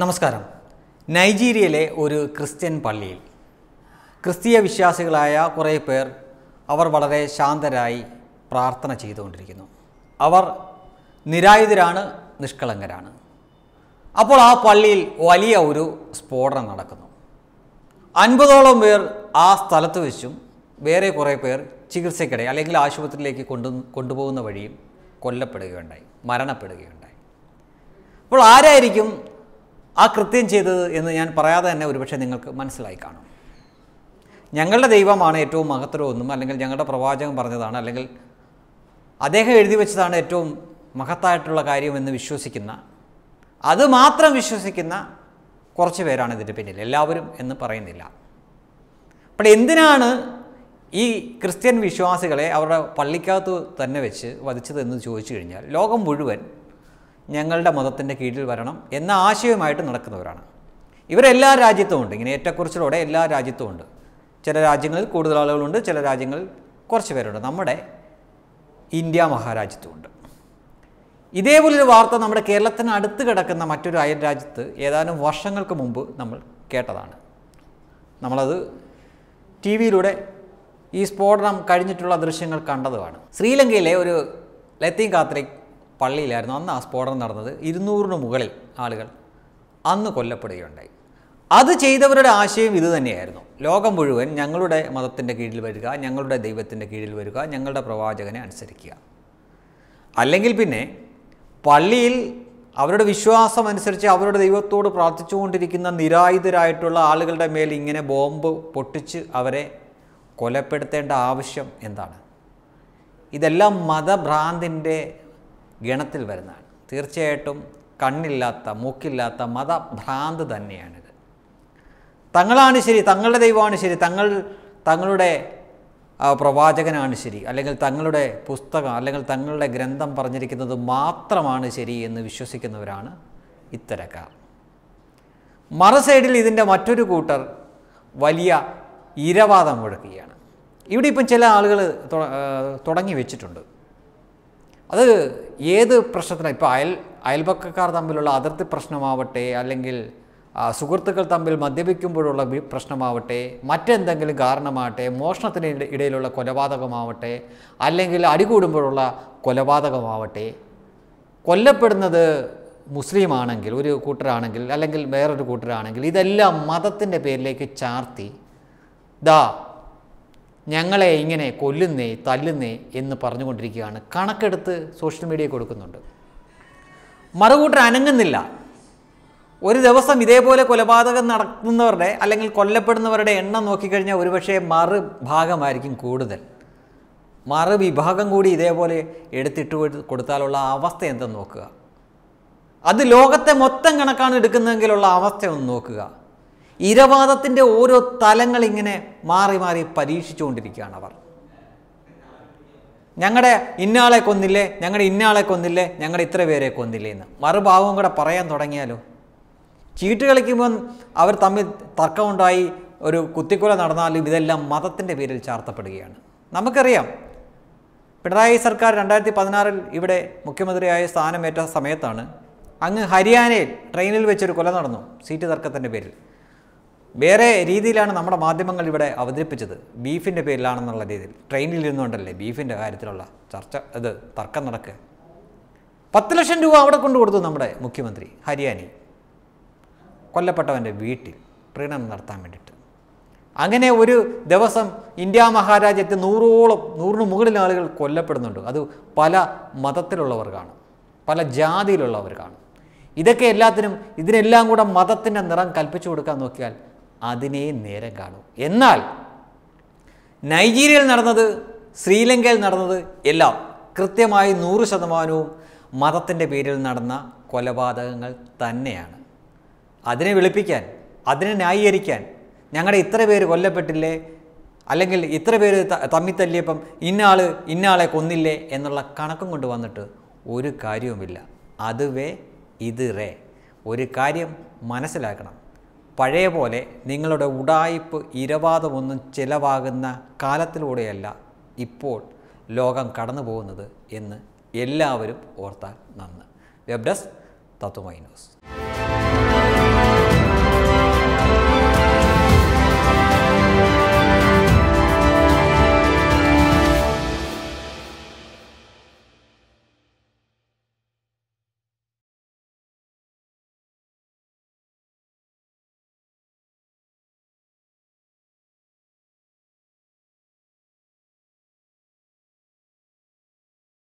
നമസ്കാരം നൈജീരിയയിലെ ഒരു ക്രിസ്ത്യൻ പള്ളിയിൽ ക്രിസ്തീയ വിശ്വാസികളായ കുറേ പേർ അവർ വളരെ ശാന്തരായി പ്രാർത്ഥന ചെയ്തുകൊണ്ടിരിക്കുന്നു അവർ നിരായുധരാണ് നിഷ്കളങ്കരാണ് അപ്പോൾ ആ പള്ളിയിൽ വലിയ ഒരു സ്ഫോടനം നടക്കുന്നു അൻപതോളം പേർ ആ സ്ഥലത്ത് വെച്ചും വേറെ കുറേ പേർ ചികിത്സയ്ക്കിടെ അല്ലെങ്കിൽ ആശുപത്രിയിലേക്ക് കൊണ്ടു കൊണ്ടുപോകുന്ന വഴിയും കൊല്ലപ്പെടുകയുണ്ടായി മരണപ്പെടുകയുണ്ടായി അപ്പോൾ ആരായിരിക്കും ആ കൃത്യം ചെയ്തത് എന്ന് ഞാൻ പറയാതെ തന്നെ ഒരുപക്ഷെ നിങ്ങൾക്ക് മനസ്സിലായി കാണും ഞങ്ങളുടെ ദൈവമാണ് ഏറ്റവും മഹത്തരമൊന്നും അല്ലെങ്കിൽ ഞങ്ങളുടെ പ്രവാചകൻ പറഞ്ഞതാണ് അല്ലെങ്കിൽ അദ്ദേഹം എഴുതി വെച്ചതാണ് ഏറ്റവും മഹത്തായിട്ടുള്ള കാര്യമെന്ന് വിശ്വസിക്കുന്ന അത് മാത്രം വിശ്വസിക്കുന്ന കുറച്ച് പേരാണ് ഇതിൻ്റെ പിന്നിൽ എല്ലാവരും എന്ന് പറയുന്നില്ല അപ്പോൾ എന്തിനാണ് ഈ ക്രിസ്ത്യൻ വിശ്വാസികളെ അവരുടെ പള്ളിക്കകത്ത് തന്നെ വെച്ച് വധിച്ചതെന്ന് ചോദിച്ചു കഴിഞ്ഞാൽ ലോകം മുഴുവൻ ഞങ്ങളുടെ മതത്തിൻ്റെ കീഴിൽ വരണം എന്ന ആശയവുമായിട്ട് നടക്കുന്നവരാണ് ഇവരെല്ലാ ഉണ്ട് ഇങ്ങനെ ഏറ്റക്കുറിച്ചിലൂടെ എല്ലാ ഉണ്ട് ചില രാജ്യങ്ങളിൽ കൂടുതൽ ആളുകളുണ്ട് ചില രാജ്യങ്ങളിൽ കുറച്ച് പേരുണ്ട് നമ്മുടെ ഇന്ത്യ മഹാരാജ്യത്തുമുണ്ട് ഇതേപോലൊരു വാർത്ത നമ്മുടെ കേരളത്തിന് അടുത്ത് കിടക്കുന്ന മറ്റൊരു അയൽ രാജ്യത്ത് ഏതാനും വർഷങ്ങൾക്ക് മുമ്പ് നമ്മൾ കേട്ടതാണ് നമ്മളത് ടി വിയിലൂടെ ഈ സ്ഫോടനം കഴിഞ്ഞിട്ടുള്ള ദൃശ്യങ്ങൾ കണ്ടതുമാണ് ശ്രീലങ്കയിലെ ഒരു ലത്തീം കാത്രിക് പള്ളിയിലായിരുന്നു അന്ന് ആ സ്ഫോടനം നടന്നത് ഇരുന്നൂറിന് മുകളിൽ ആളുകൾ അന്ന് കൊല്ലപ്പെടുകയുണ്ടായി അത് ചെയ്തവരുടെ ആശയം ഇത് തന്നെയായിരുന്നു ലോകം മുഴുവൻ ഞങ്ങളുടെ മതത്തിൻ്റെ കീഴിൽ വരിക ഞങ്ങളുടെ ദൈവത്തിൻ്റെ കീഴിൽ വരിക ഞങ്ങളുടെ പ്രവാചകനെ അനുസരിക്കുക അല്ലെങ്കിൽ പിന്നെ പള്ളിയിൽ അവരുടെ വിശ്വാസം അനുസരിച്ച് അവരുടെ ദൈവത്തോട് പ്രാർത്ഥിച്ചുകൊണ്ടിരിക്കുന്ന നിരായുധരായിട്ടുള്ള ആളുകളുടെ മേൽ ഇങ്ങനെ ബോംബ് പൊട്ടിച്ച് അവരെ കൊലപ്പെടുത്തേണ്ട ആവശ്യം എന്താണ് ഇതെല്ലാം മതഭ്രാന്തിൻ്റെ ഗണത്തിൽ വരുന്നതാണ് തീർച്ചയായിട്ടും കണ്ണില്ലാത്ത മൂക്കില്ലാത്ത മതഭ്രാന്ത് തന്നെയാണിത് തങ്ങളാണ് ശരി തങ്ങളുടെ ദൈവമാണ് ശരി തങ്ങൾ തങ്ങളുടെ പ്രവാചകനാണ് ശരി അല്ലെങ്കിൽ തങ്ങളുടെ പുസ്തകം അല്ലെങ്കിൽ തങ്ങളുടെ ഗ്രന്ഥം പറഞ്ഞിരിക്കുന്നത് മാത്രമാണ് ശരി എന്ന് വിശ്വസിക്കുന്നവരാണ് ഇത്തരക്കാർ സൈഡിൽ ഇതിൻ്റെ മറ്റൊരു കൂട്ടർ വലിയ ഇരവാദം മുഴക്കുകയാണ് ഇവിടെ ഇപ്പം ചില ആളുകൾ തുടങ്ങി വെച്ചിട്ടുണ്ട് അത് ഏത് പ്രശ്നത്തിനാണ് ഇപ്പോൾ അയൽ അയൽപക്കക്കാർ തമ്മിലുള്ള അതിർത്തി പ്രശ്നമാവട്ടെ അല്ലെങ്കിൽ സുഹൃത്തുക്കൾ തമ്മിൽ മദ്യപിക്കുമ്പോഴുള്ള പ്രശ്നമാവട്ടെ മറ്റെന്തെങ്കിലും കാരണമാവട്ടെ മോഷണത്തിന് ഇടയിലുള്ള കൊലപാതകമാവട്ടെ അല്ലെങ്കിൽ അടികൂടുമ്പോഴുള്ള കൊലപാതകമാവട്ടെ കൊല്ലപ്പെടുന്നത് മുസ്ലിമാണെങ്കിൽ ഒരു കൂട്ടരാണെങ്കിൽ അല്ലെങ്കിൽ വേറൊരു കൂട്ടരാണെങ്കിൽ ഇതെല്ലാം മതത്തിൻ്റെ പേരിലേക്ക് ചാർത്തി ദാ ഞങ്ങളെ ഇങ്ങനെ കൊല്ലുന്നേ തല്ലുന്നേ എന്ന് പറഞ്ഞുകൊണ്ടിരിക്കുകയാണ് കണക്കെടുത്ത് സോഷ്യൽ മീഡിയ കൊടുക്കുന്നുണ്ട് മറുകൂട്ടർ അനങ്ങുന്നില്ല ഒരു ദിവസം ഇതേപോലെ കൊലപാതകം നടത്തുന്നവരുടെ അല്ലെങ്കിൽ കൊല്ലപ്പെടുന്നവരുടെ എണ്ണം നോക്കിക്കഴിഞ്ഞാൽ ഒരുപക്ഷെ മറുഭാഗമായിരിക്കും കൂടുതൽ മറുവിഭാഗം കൂടി ഇതേപോലെ എടുത്തിട്ട് കൊടുത്താലുള്ള അവസ്ഥ എന്തെന്ന് നോക്കുക അത് ലോകത്തെ മൊത്തം കണക്കാണ് എടുക്കുന്നതെങ്കിലുള്ള അവസ്ഥ ഒന്ന് നോക്കുക ഇരവാദത്തിൻ്റെ ഓരോ തലങ്ങൾ ഇങ്ങനെ മാറി മാറി പരീക്ഷിച്ചുകൊണ്ടിരിക്കുകയാണ് അവർ ഞങ്ങളുടെ ഇന്നാളെ കൊന്നില്ലേ ഞങ്ങളുടെ ഇന്നാളെ കൊന്നില്ലേ ഞങ്ങളുടെ ഇത്ര പേരെ കൊന്നില്ലേ എന്ന് മറുഭാവവും കൂടെ പറയാൻ തുടങ്ങിയാലോ ചീട്ട് കളിക്കുമ്പോൾ അവർ തമ്മിൽ തർക്കമുണ്ടായി ഒരു കുത്തിക്കൊല നടന്നാലും ഇതെല്ലാം മതത്തിൻ്റെ പേരിൽ ചാർത്തപ്പെടുകയാണ് നമുക്കറിയാം പിണറായി സർക്കാർ രണ്ടായിരത്തി പതിനാറിൽ ഇവിടെ മുഖ്യമന്ത്രിയായ സ്ഥാനമേറ്റ സമയത്താണ് അങ്ങ് ഹരിയാനയിൽ ട്രെയിനിൽ വെച്ചൊരു കൊല നടന്നു സീറ്റ് തർക്കത്തിൻ്റെ പേരിൽ വേറെ രീതിയിലാണ് നമ്മുടെ മാധ്യമങ്ങൾ ഇവിടെ അവതരിപ്പിച്ചത് ബീഫിൻ്റെ പേരിലാണെന്നുള്ള രീതിയിൽ ട്രെയിനിൽ ഇരുന്നുകൊണ്ടല്ലേ ബീഫിൻ്റെ കാര്യത്തിലുള്ള ചർച്ച ഇത് തർക്കം നടക്കുക പത്ത് ലക്ഷം രൂപ അവിടെ കൊണ്ടു കൊടുത്തു നമ്മുടെ മുഖ്യമന്ത്രി ഹരിയാനി കൊല്ലപ്പെട്ടവൻ്റെ വീട്ടിൽ പ്രീണനം നടത്താൻ വേണ്ടിയിട്ട് അങ്ങനെ ഒരു ദിവസം ഇന്ത്യ മഹാരാജ്യത്ത് നൂറോളം നൂറിന് മുകളിൽ ആളുകൾ കൊല്ലപ്പെടുന്നുണ്ട് അത് പല മതത്തിലുള്ളവർ കാണും പല ജാതിയിലുള്ളവർ കാണും ഇതൊക്കെ എല്ലാത്തിനും ഇതിനെല്ലാം കൂടെ മതത്തിൻ്റെ നിറം കൽപ്പിച്ചു കൊടുക്കാൻ നോക്കിയാൽ അതിനെ നേരം കാണൂ എന്നാൽ നൈജീരിയയിൽ നടന്നത് ശ്രീലങ്കയിൽ നടന്നത് എല്ലാം കൃത്യമായി നൂറ് ശതമാനവും മതത്തിൻ്റെ പേരിൽ നടന്ന കൊലപാതകങ്ങൾ തന്നെയാണ് അതിനെ വിളിപ്പിക്കാൻ അതിനെ ന്യായീകരിക്കാൻ ഞങ്ങളുടെ ഇത്ര പേര് കൊല്ലപ്പെട്ടില്ലേ അല്ലെങ്കിൽ ഇത്ര പേര് തമ്മി തല്ലിയപ്പം ഇന്നാൾ ഇന്നാളെ കൊന്നില്ലേ എന്നുള്ള കണക്കും കൊണ്ട് വന്നിട്ട് ഒരു കാര്യവുമില്ല അതുവേ ഇത് റേ ഒരു കാര്യം മനസ്സിലാക്കണം പഴയ പോലെ നിങ്ങളുടെ ഉടായിപ്പ് ഇരവാദമൊന്നും ചിലവാകുന്ന കാലത്തിലൂടെയല്ല ഇപ്പോൾ ലോകം കടന്നു പോകുന്നത് എന്ന് എല്ലാവരും ഓർത്താൽ നന്ന് വെബ് ഡെസ്ക് തത്വമൈ ന്യൂസ്